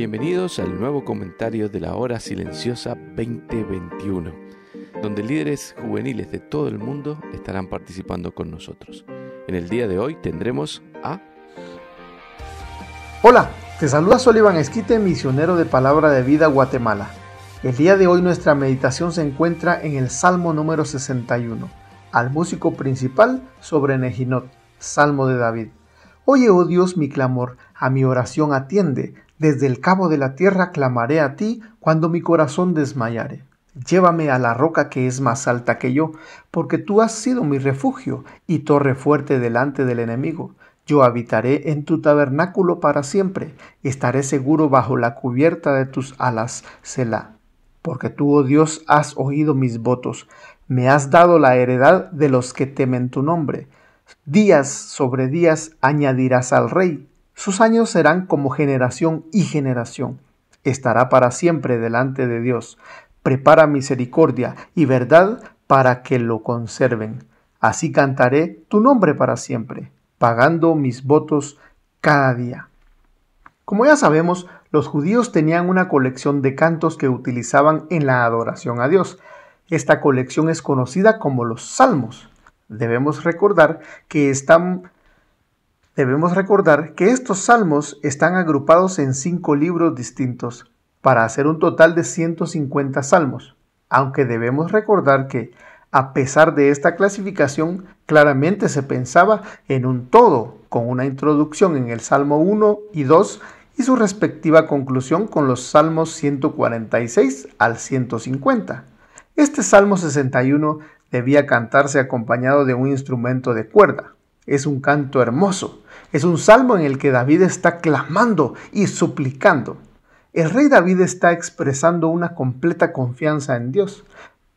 Bienvenidos al nuevo comentario de la Hora Silenciosa 2021, donde líderes juveniles de todo el mundo estarán participando con nosotros. En el día de hoy tendremos a... Hola, te saluda Solivan Esquite, misionero de Palabra de Vida Guatemala. El día de hoy nuestra meditación se encuentra en el Salmo número 61, al músico principal sobre Nejinot, Salmo de David. Oye, oh Dios, mi clamor, a mi oración atiende. Desde el cabo de la tierra clamaré a ti cuando mi corazón desmayare. Llévame a la roca que es más alta que yo, porque tú has sido mi refugio y torre fuerte delante del enemigo. Yo habitaré en tu tabernáculo para siempre, y estaré seguro bajo la cubierta de tus alas, Selah. Porque tú, oh Dios, has oído mis votos, me has dado la heredad de los que temen tu nombre. Días sobre días añadirás al rey. Sus años serán como generación y generación. Estará para siempre delante de Dios. Prepara misericordia y verdad para que lo conserven. Así cantaré tu nombre para siempre, pagando mis votos cada día. Como ya sabemos, los judíos tenían una colección de cantos que utilizaban en la adoración a Dios. Esta colección es conocida como los Salmos. Debemos recordar que están Debemos recordar que estos salmos están agrupados en cinco libros distintos para hacer un total de 150 salmos, aunque debemos recordar que, a pesar de esta clasificación, claramente se pensaba en un todo, con una introducción en el Salmo 1 y 2 y su respectiva conclusión con los Salmos 146 al 150. Este Salmo 61 debía cantarse acompañado de un instrumento de cuerda. Es un canto hermoso, es un salmo en el que David está clamando y suplicando. El rey David está expresando una completa confianza en Dios.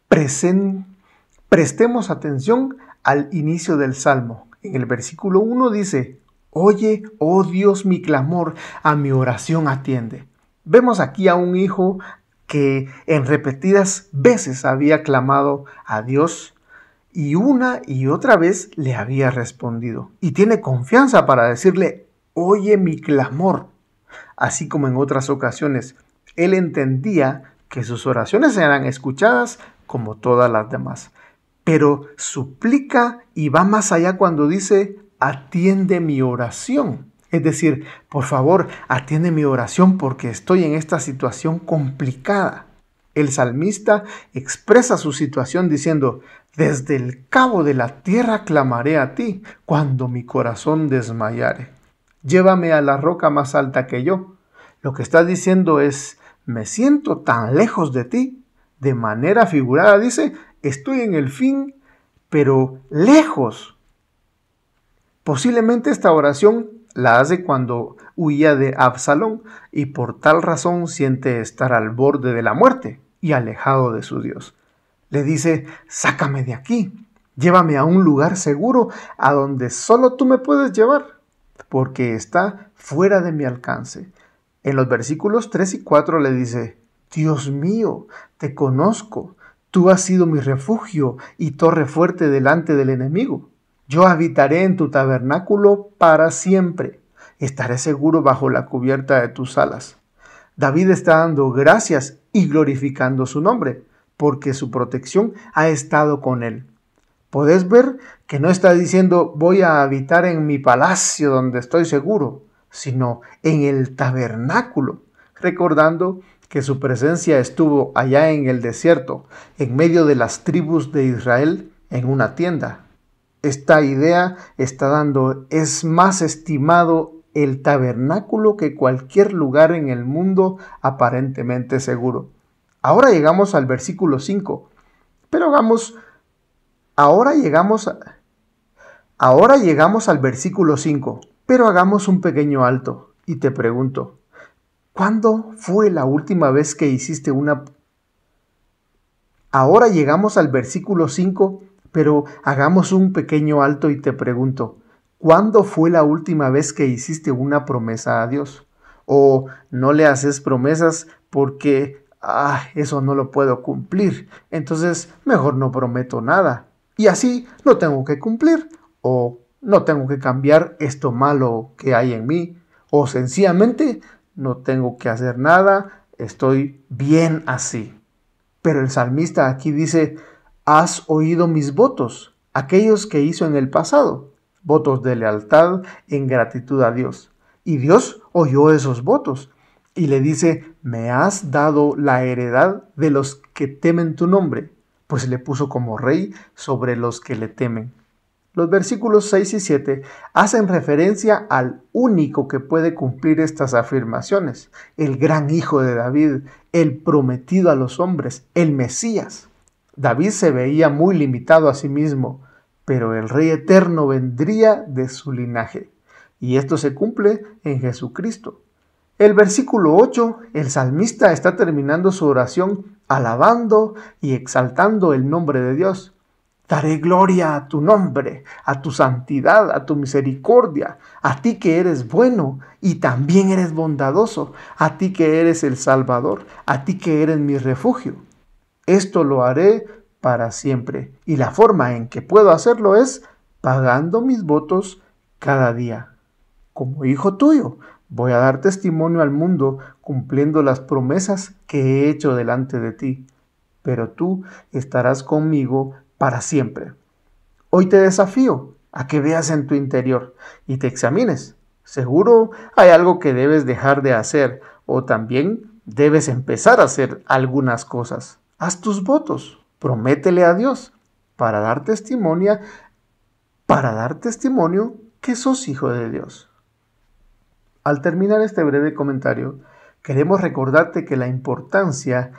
prestemos atención al inicio del salmo. En el versículo 1 dice, Oye, oh Dios, mi clamor, a mi oración atiende. Vemos aquí a un hijo que en repetidas veces había clamado a Dios y una y otra vez le había respondido. Y tiene confianza para decirle, oye mi clamor. Así como en otras ocasiones, él entendía que sus oraciones eran escuchadas como todas las demás. Pero suplica y va más allá cuando dice, atiende mi oración. Es decir, por favor, atiende mi oración porque estoy en esta situación complicada. El salmista expresa su situación diciendo, desde el cabo de la tierra clamaré a ti cuando mi corazón desmayare. Llévame a la roca más alta que yo. Lo que está diciendo es, me siento tan lejos de ti. De manera figurada dice, estoy en el fin, pero lejos. Posiblemente esta oración la hace cuando huía de Absalón y por tal razón siente estar al borde de la muerte y alejado de su Dios. Le dice, sácame de aquí, llévame a un lugar seguro a donde solo tú me puedes llevar, porque está fuera de mi alcance. En los versículos 3 y 4 le dice, Dios mío, te conozco, tú has sido mi refugio y torre fuerte delante del enemigo. Yo habitaré en tu tabernáculo para siempre. Estaré seguro bajo la cubierta de tus alas. David está dando gracias y glorificando su nombre, porque su protección ha estado con él. Podés ver que no está diciendo voy a habitar en mi palacio donde estoy seguro, sino en el tabernáculo, recordando que su presencia estuvo allá en el desierto, en medio de las tribus de Israel, en una tienda, esta idea está dando, es más estimado el tabernáculo que cualquier lugar en el mundo aparentemente seguro. Ahora llegamos al versículo 5, pero hagamos, ahora llegamos, ahora llegamos al versículo 5, pero hagamos un pequeño alto y te pregunto, ¿cuándo fue la última vez que hiciste una... Ahora llegamos al versículo 5, pero hagamos un pequeño alto y te pregunto, ¿cuándo fue la última vez que hiciste una promesa a Dios? ¿O no le haces promesas porque, ah, eso no lo puedo cumplir, entonces mejor no prometo nada? Y así no tengo que cumplir, o no tengo que cambiar esto malo que hay en mí, o sencillamente no tengo que hacer nada, estoy bien así. Pero el salmista aquí dice, has oído mis votos, aquellos que hizo en el pasado, votos de lealtad en gratitud a Dios. Y Dios oyó esos votos y le dice, me has dado la heredad de los que temen tu nombre, pues le puso como rey sobre los que le temen. Los versículos 6 y 7 hacen referencia al único que puede cumplir estas afirmaciones, el gran hijo de David, el prometido a los hombres, el Mesías. David se veía muy limitado a sí mismo, pero el Rey eterno vendría de su linaje. Y esto se cumple en Jesucristo. El versículo 8, el salmista está terminando su oración alabando y exaltando el nombre de Dios. Daré gloria a tu nombre, a tu santidad, a tu misericordia, a ti que eres bueno y también eres bondadoso, a ti que eres el Salvador, a ti que eres mi refugio. Esto lo haré para siempre. Y la forma en que puedo hacerlo es pagando mis votos cada día. Como hijo tuyo, voy a dar testimonio al mundo cumpliendo las promesas que he hecho delante de ti. Pero tú estarás conmigo para siempre. Hoy te desafío a que veas en tu interior y te examines. Seguro hay algo que debes dejar de hacer o también debes empezar a hacer algunas cosas haz tus votos, prométele a Dios para dar testimonio, para dar testimonio que sos hijo de Dios. Al terminar este breve comentario, queremos recordarte que la importancia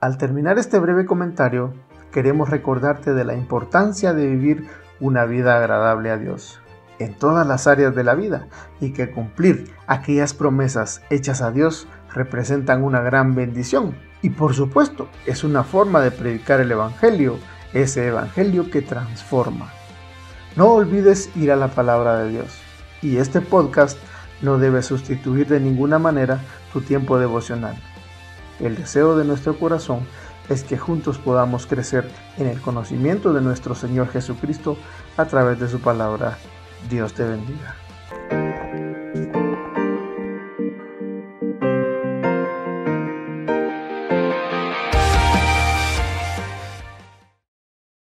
al terminar este breve comentario, queremos recordarte de la importancia de vivir una vida agradable a Dios en todas las áreas de la vida y que cumplir aquellas promesas hechas a Dios representan una gran bendición y por supuesto, es una forma de predicar el Evangelio, ese Evangelio que transforma. No olvides ir a la palabra de Dios. Y este podcast no debe sustituir de ninguna manera tu tiempo devocional. El deseo de nuestro corazón es que juntos podamos crecer en el conocimiento de nuestro Señor Jesucristo a través de su palabra. Dios te bendiga.